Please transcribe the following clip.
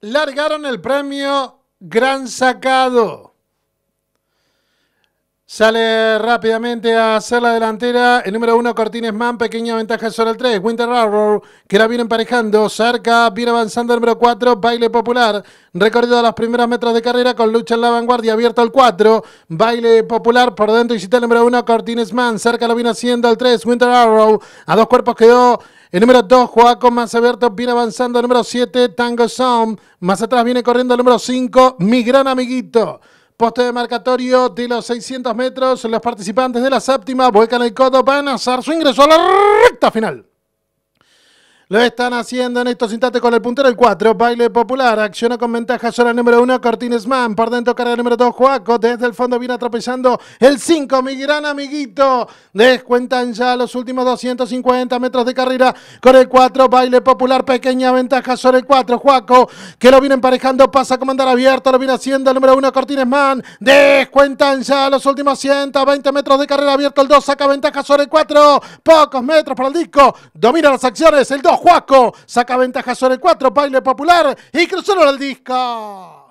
largaron el premio Gran Sacado. Sale rápidamente a hacer la delantera. El número 1, Cortines Man. Pequeña ventaja sobre el 3. Winter Arrow, que la viene emparejando. Cerca, viene avanzando el número 4. Baile Popular. Recorrido a los primeros metros de carrera con lucha en la vanguardia. Abierto al 4. Baile Popular por dentro. Y cita el número 1, Cortines Man. Cerca lo viene haciendo el 3. Winter Arrow. A dos cuerpos quedó el número 2, Joaco más abierto, viene avanzando. El número 7, Tango Sound. Más atrás viene corriendo el número 5, mi gran amiguito. Poste de marcatorio de los 600 metros. Los participantes de la séptima vuelcan el codo. Van a hacer su ingreso a la recta final. Lo están haciendo en estos instantes con el puntero, el 4. Baile Popular. Acciona con ventaja sobre el número 1, Cortines Man. Por dentro carga número 2, Juaco. Desde el fondo viene atropellando el 5, mi gran amiguito. Descuentan ya los últimos 250 metros de carrera con el 4. Baile Popular. Pequeña ventaja sobre el 4, Juaco. Que lo viene emparejando. Pasa a comandar abierto. Lo viene haciendo el número 1, Cortines Man. Descuentan ya los últimos 120 metros de carrera abierto. El 2 saca ventaja sobre el 4. Pocos metros para el disco. Domina las acciones. El 2. Juaco. Saca ventaja sobre el 4. Baile popular. Y cruzó al disco.